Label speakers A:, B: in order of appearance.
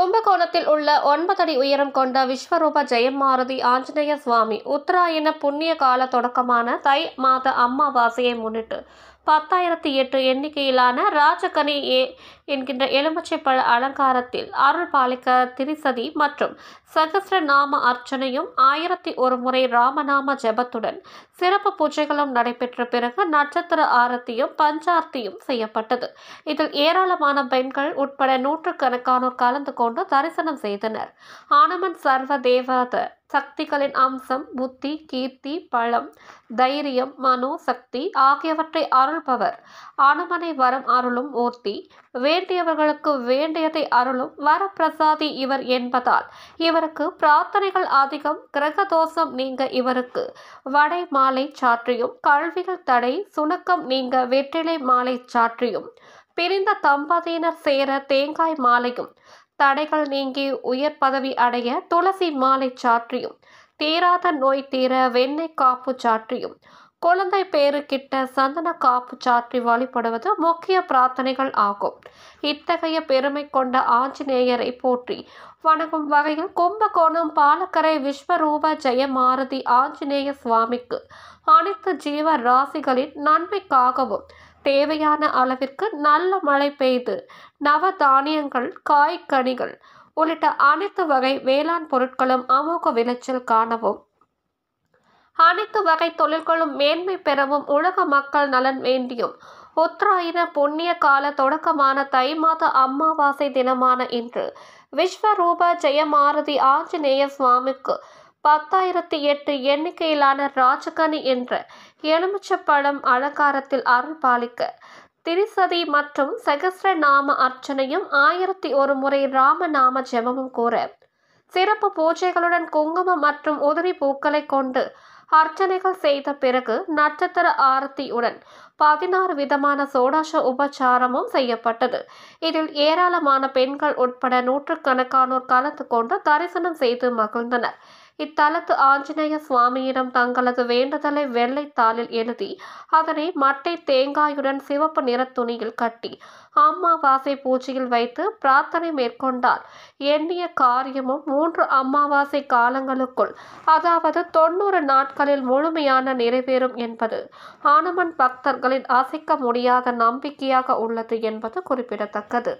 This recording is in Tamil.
A: கும்பகோணத்தில் உள்ள ஒன்பதடி உயரம் கொண்ட விஸ்வரூப ஜெயமாருதி ஆஞ்சநேய சுவாமி உத்தராயண புண்ணிய கால தொடக்கமான தை மாத அம்மாவாசையை முன்னிட்டு பத்தாயிரத்தி எட்டு எண்ணிக்கையிலான ராஜகனி ஏ என்கின்ற எலுமிச்சைப்பழ அலங்காரத்தில் அருள் பாலிக்க திரிசதி மற்றும் சகசிர நாம அர்ச்சனையும் ஆயிரத்தி ஒரு முறை ராமநாம ஜபத்துடன் சிறப்பு பூஜைகளும் நடைபெற்ற பிறகு நட்சத்திர ஆரத்தியும் பஞ்சார்த்தியும் செய்யப்பட்டது இதில் ஏராளமான பெண்கள் உட்பட நூற்றுக்கணக்கானோர் கலந்து கொண்டு தரிசனம் செய்தனர் ஆனமன் சர்வ தேவத சக்திகளின் அம்சம் புத்தி கீர்த்தி பழம் தைரியம் மனோ சக்தி ஆகியவற்றை அருள்பவர் அனுமனை வரம் அருளும் ஊர்த்தி வேண்டியவர்களுக்கு வேண்டியதை அருளும் வரப்பிரசாதி இவர் என்பதால் இவருக்கு பிரார்த்தனைகள் அதிகம் கிரக தோஷம் நீங்க இவருக்கு வடை மாலை சாற்றியும் கல்விகள் தடை சுணக்கம் நீங்க வெற்றிலை மாலை சாற்றியும் பிரிந்த தம்பதியினர் சேர தேங்காய் மாலையும் தடைகள் நீங்கி உயர் பதவி அடைய துளசி மாலை சாற்றியும் தீராத நோய் தீர வெண்ணெய் காப்பு சாற்றியும் குழந்தை பேரு கிட்ட சந்தன காப்பு சாற்றி வழிபடுவது முக்கிய பிரார்த்தனைகள் ஆகும் இத்தகைய பெருமை கொண்ட ஆஞ்சநேயரை போற்றி வணங்கும் வகையில் கும்பகோணம் பாலக்கரை விஸ்வரூப ஜெயமாரதி ஆஞ்சநேய சுவாமிக்கு அனைத்து ஜீவ ராசிகளின் நன்மைக்காகவும் தேவையான அளவிற்கு நல்ல மழை பெய்து நவ தானியங்கள் காய்கனிகள் உள்ளிட்ட அனைத்து வகை வேளாண் பொருட்களும் அமோக விளைச்சல் காணவும் அனைத்து வகை தொழில்களும் மேன்மை பெறவும் உலக மக்கள் நலன் வேண்டியும் உத்தராயண புண்ணிய கால தொடக்கமான தை மாத அமாவாசை தினமான இன்று விஸ்வரூப ஜெயமாரதி ஆஞ்சநேய சுவாமிக்கு பத்தாயிரத்தி எட்டு எண்ணிக்கையிலான ராஜகனி என்ற எலுமிச்சப்பழம் அலங்காரத்தில் அருள் பாலிக்க திரிசதி மற்றும் சகசிர நாம அர்ச்சனையும் ஆயிரத்தி ஒரு முறை ராமநாம ஜெபமும் கூற சிறப்பு பூஜைகளுடன் குங்குமம் மற்றும் உதிரி பூக்களை கொண்டு அர்ச்சனைகள் செய்த பிறகு நட்சத்திர ஆரத்தியுடன் பதினாறு விதமான சோடாச உபச்சாரமும் செய்யப்பட்டது இதில் ஏராளமான பெண்கள் உட்பட நூற்றுக்கணக்கானோர் கலந்து கொண்டு தரிசனம் செய்து மகிழ்ந்தனர் இத்தலத்து ஆஞ்சநேய சுவாமியிடம் தங்களது வேண்டுதலை வெள்ளை தாளில் எழுதி அதனை மட்டை தேங்காயுடன் சிவப்பு நிற துணியில் கட்டி அம்மாவாசை பூஜையில் வைத்து பிரார்த்தனை மேற்கொண்டால் எண்ணிய காரியமும் மூன்று அம்மாவாசை காலங்களுக்குள் அதாவது தொண்ணூறு நாட்களில் முழுமையான நிறைவேறும் என்பது ஆனமன் பக்தர்களின் அசைக்க முடியாத நம்பிக்கையாக உள்ளது என்பது குறிப்பிடத்தக்கது